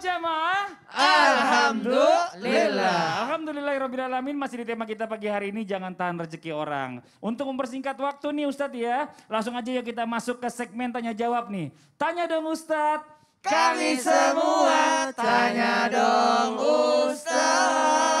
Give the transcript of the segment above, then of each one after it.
jamaah. jemaah. Alhamdulillah. Alhamdulillahirobbilalamin masih di tema kita pagi hari ini jangan tahan rezeki orang. Untuk mempersingkat waktu nih Ustadz ya, langsung aja ya kita masuk ke segmen tanya jawab nih. Tanya dong Ustadz. Kami semua tanya dong Ustadz.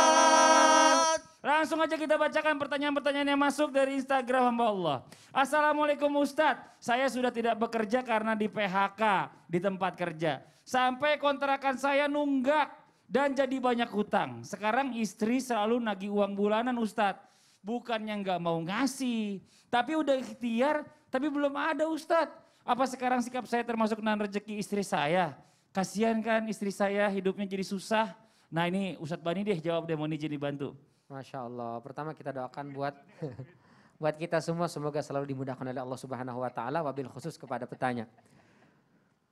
Langsung aja kita bacakan pertanyaan-pertanyaan yang masuk dari Instagram Mbak Allah. Assalamualaikum Ustadz, saya sudah tidak bekerja karena di PHK di tempat kerja. Sampai kontrakan saya nunggak dan jadi banyak hutang. Sekarang istri selalu nagih uang bulanan Ustadz. Bukannya nggak mau ngasih, tapi udah ikhtiar, tapi belum ada Ustadz. Apa sekarang sikap saya termasuk nan rezeki istri saya? Kasihan kan istri saya hidupnya jadi susah. Nah ini Ustadz Bani deh jawab deh, mau jadi bantu. Masya Allah. Pertama kita doakan buat buat kita semua semoga selalu dimudahkan oleh Allah Subhanahu wa taala wabil khusus kepada petanya.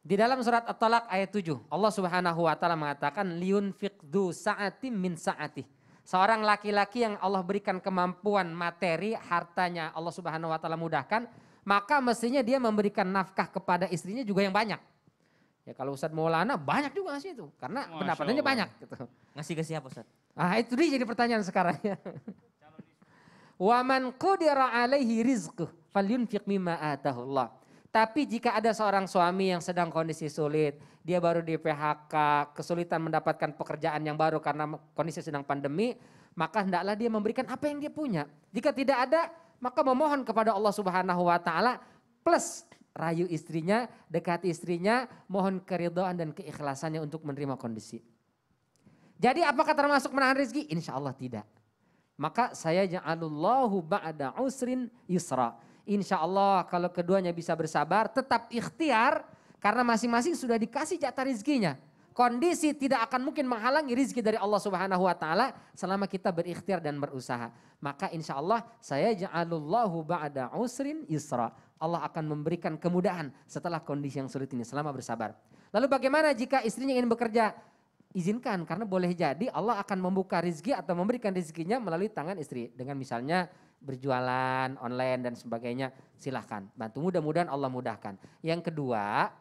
Di dalam surat At-Talaq ayat 7, Allah Subhanahu wa taala mengatakan fiqdu sa'ati min sa'ati. Seorang laki-laki yang Allah berikan kemampuan materi, hartanya Allah Subhanahu wa taala mudahkan, maka mestinya dia memberikan nafkah kepada istrinya juga yang banyak. Ya kalau Ustaz Maulana banyak juga ngasih itu karena pendapatannya banyak gitu. Ngasih ke siapa Ustaz? Ah itu dia jadi pertanyaan sekarang ya. Waman qudira alaihi rizquh falyunfiq mimma Allah. Tapi jika ada seorang suami yang sedang kondisi sulit, dia baru di PHK, kesulitan mendapatkan pekerjaan yang baru karena kondisi sedang pandemi, maka hendaklah dia memberikan apa yang dia punya. Jika tidak ada, maka memohon kepada Allah Subhanahu wa taala plus rayu istrinya, dekati istrinya, mohon keridoan dan keikhlasannya untuk menerima kondisi. Jadi apakah termasuk menahan rezeki? Insya Allah tidak. Maka saya ja'alullahu ba'da usrin yusra. Insya Allah kalau keduanya bisa bersabar tetap ikhtiar karena masing-masing sudah dikasih jatah rezekinya. Kondisi tidak akan mungkin menghalangi rezeki dari Allah Subhanahu wa taala selama kita berikhtiar dan berusaha. Maka insya Allah saya ja'alullahu ba'da usrin yusra. Allah akan memberikan kemudahan setelah kondisi yang sulit ini selama bersabar. Lalu bagaimana jika istrinya ingin bekerja? izinkan karena boleh jadi Allah akan membuka rezeki atau memberikan rezekinya melalui tangan istri dengan misalnya berjualan online dan sebagainya silahkan bantu mudah-mudahan Allah mudahkan yang kedua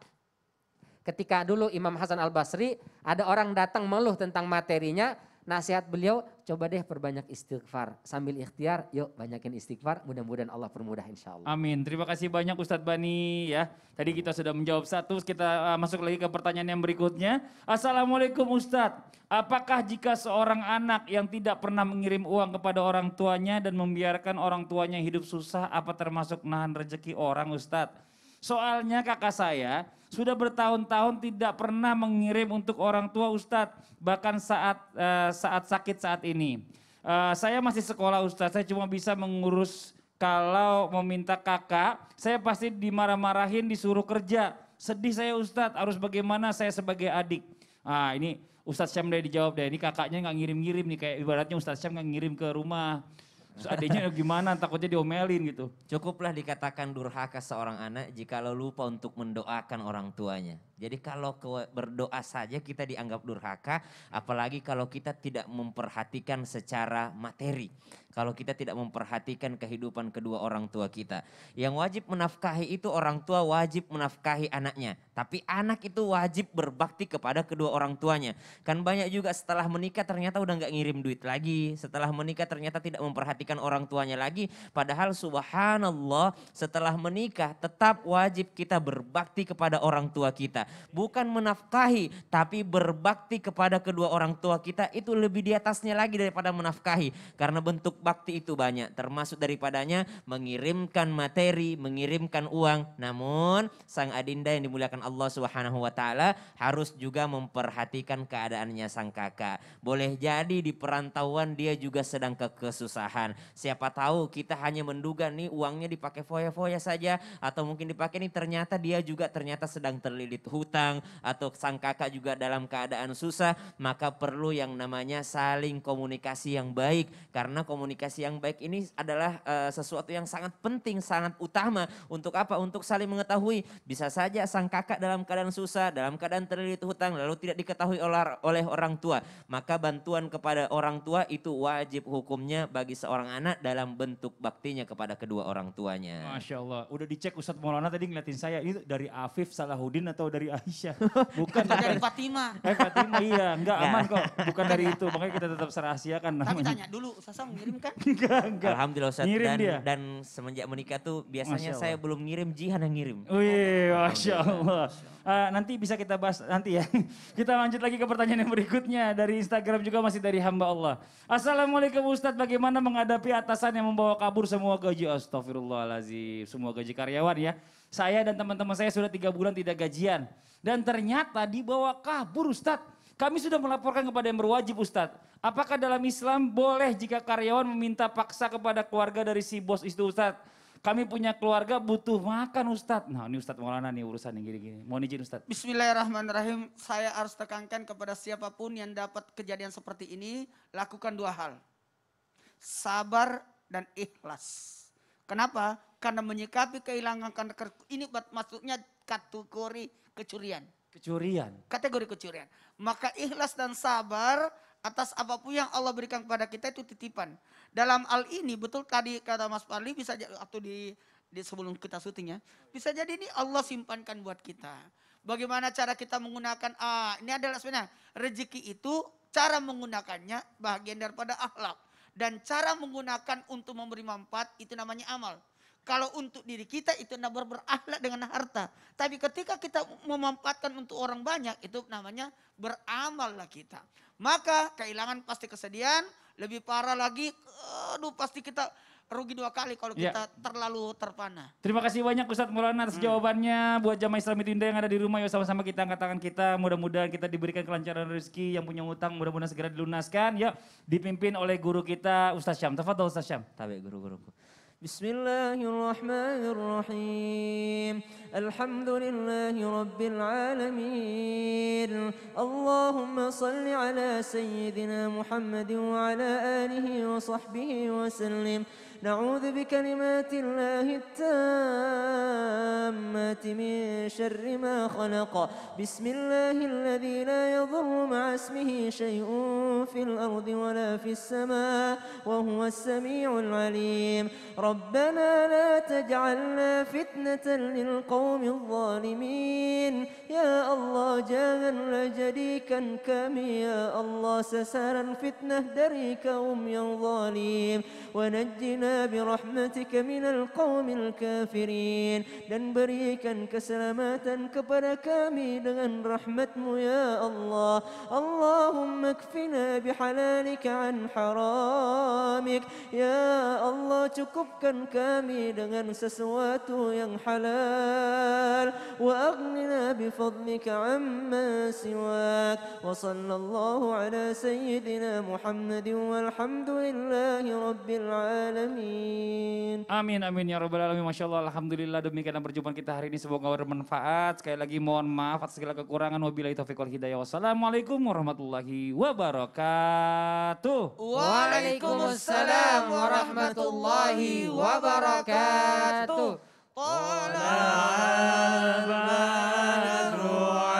ketika dulu Imam Hasan Al Basri ada orang datang meluh tentang materinya Nasihat beliau, coba deh perbanyak istighfar. Sambil ikhtiar, yuk banyakin istighfar. Mudah-mudahan Allah permudah insya Allah. Amin. Terima kasih banyak Ustadz Bani ya. Tadi kita sudah menjawab satu, kita uh, masuk lagi ke pertanyaan yang berikutnya. Assalamualaikum Ustadz. Apakah jika seorang anak yang tidak pernah mengirim uang kepada orang tuanya dan membiarkan orang tuanya hidup susah, apa termasuk nahan rezeki orang Ustadz? Soalnya kakak saya sudah bertahun-tahun tidak pernah mengirim untuk orang tua Ustadz, bahkan saat uh, saat sakit saat ini. Uh, saya masih sekolah Ustadz, saya cuma bisa mengurus kalau meminta kakak, saya pasti dimarah-marahin, disuruh kerja. Sedih saya Ustadz, harus bagaimana saya sebagai adik. Ah ini Ustadz Syam dijawab deh, ini kakaknya nggak ngirim-ngirim nih, kayak ibaratnya Ustadz Syam nggak ngirim ke rumah. Terus adiknya gimana takutnya diomelin gitu. Cukuplah dikatakan durhaka seorang anak jikalau lupa untuk mendoakan orang tuanya. Jadi kalau berdoa saja kita dianggap durhaka apalagi kalau kita tidak memperhatikan secara materi kalau kita tidak memperhatikan kehidupan kedua orang tua kita. Yang wajib menafkahi itu orang tua wajib menafkahi anaknya. Tapi anak itu wajib berbakti kepada kedua orang tuanya. Kan banyak juga setelah menikah ternyata udah nggak ngirim duit lagi. Setelah menikah ternyata tidak memperhatikan orang tuanya lagi. Padahal subhanallah setelah menikah tetap wajib kita berbakti kepada orang tua kita. Bukan menafkahi tapi berbakti kepada kedua orang tua kita itu lebih di atasnya lagi daripada menafkahi. Karena bentuk bakti itu banyak, termasuk daripadanya mengirimkan materi, mengirimkan uang. Namun sang adinda yang dimuliakan Allah Subhanahu wa taala harus juga memperhatikan keadaannya sang kakak. Boleh jadi di perantauan dia juga sedang kekesusahan. Siapa tahu kita hanya menduga nih uangnya dipakai foya-foya saja atau mungkin dipakai nih ternyata dia juga ternyata sedang terlilit hutang atau sang kakak juga dalam keadaan susah, maka perlu yang namanya saling komunikasi yang baik karena komunikasi komunikasi yang baik ini adalah uh, sesuatu yang sangat penting, sangat utama. Untuk apa? Untuk saling mengetahui. Bisa saja sang kakak dalam keadaan susah, dalam keadaan terlilit hutang, lalu tidak diketahui oleh orang tua. Maka bantuan kepada orang tua itu wajib hukumnya bagi seorang anak dalam bentuk baktinya kepada kedua orang tuanya. Masya Allah. Udah dicek Ustadz Maulana tadi ngeliatin saya. Ini dari Afif Salahuddin atau dari Aisyah? Bukan. dari Fatima. Eh Fatima iya. Enggak aman kok. Bukan dari itu. Makanya kita tetap serahasiakan namanya. Tapi tanya dulu. Sasa mengirim kan? Enggak, enggak. Alhamdulillah Ustaz. Ngirim dan, dia. dan semenjak menikah tuh biasanya saya belum ngirim, Jihan yang ngirim. Wih, oh, Masya Allah. Uh, nanti bisa kita bahas nanti ya. kita lanjut lagi ke pertanyaan yang berikutnya dari Instagram juga masih dari hamba Allah. Assalamualaikum Ustadz, bagaimana menghadapi atasan yang membawa kabur semua gaji? Astagfirullahaladzim, semua gaji karyawan ya. Saya dan teman-teman saya sudah tiga bulan tidak gajian. Dan ternyata dibawa kabur Ustadz. Kami sudah melaporkan kepada yang berwajib Ustadz. Apakah dalam Islam boleh jika karyawan meminta paksa kepada keluarga dari si bos itu Ustadz? Kami punya keluarga butuh makan Ustadz. Nah ini Ustadz Maulana nih urusan yang gini-gini. Mohon izin Ustadz. Bismillahirrahmanirrahim. Saya harus tekankan kepada siapapun yang dapat kejadian seperti ini. Lakukan dua hal. Sabar dan ikhlas. Kenapa? Karena menyikapi kehilangan karena ini maksudnya kategori kecurian. Kecurian. Kategori kecurian. Maka ikhlas dan sabar atas apapun yang Allah berikan kepada kita itu titipan. Dalam al ini betul tadi kata Mas Parli bisa waktu di, di sebelum kita syuting ya. Bisa jadi ini Allah simpankan buat kita. Bagaimana cara kita menggunakan ah ini adalah sebenarnya rezeki itu cara menggunakannya bagian daripada akhlak dan cara menggunakan untuk memberi manfaat itu namanya amal. Kalau untuk diri kita itu nabar berakhlak dengan harta. Tapi ketika kita memanfaatkan untuk orang banyak itu namanya beramal lah kita. Maka kehilangan pasti kesedihan, lebih parah lagi aduh pasti kita rugi dua kali kalau ya. kita terlalu terpana. Terima kasih banyak Ustadz Maulana atas hmm. jawabannya. Buat jamaah Islam itu yang ada di rumah, ya sama-sama kita angkat tangan kita. Mudah-mudahan kita diberikan kelancaran rezeki yang punya utang, mudah-mudahan segera dilunaskan. Ya, dipimpin oleh guru kita Ustaz Syam. Tafadhol Ustaz Syam. Tabe guru-guruku. بسم الله الرحمن الرحيم الحمد لله رب العالمين اللهم صل على سيدنا محمد وعلى آله وصحبه وسلم نعوذ بكلمات الله التامة من شر ما خلق بسم الله الذي لا يضر مع اسمه شيء في الأرض ولا في السماء وهو السميع العليم ربنا لا تجعلنا فتنة للقوم الظالمين يا الله جاها لجريكا كم كامي يا الله سسارا فتنة دريك أم ظالم ونجنا برحمتك من القوم الكافرين لن بريكا كسلامات كبركا من رحمت يا الله اللهم اكفنا بحلالك عن حرامك يا الله تكبكا كامي دغن سسواتو ين حلال وأغننا بفضلك عما سواك وصلى الله على سيدنا محمد والحمد لله رب العالمين alamin. Amin amin ya robbal alamin. Masya Allah alhamdulillah demikian perjumpaan kita hari ini semoga bermanfaat. Sekali lagi mohon maaf atas segala kekurangan. Wabillahi taufiq wal hidayah. Wassalamualaikum warahmatullahi wabarakatuh. Waalaikumsalam warahmatullahi wabarakatuh. Qala al قال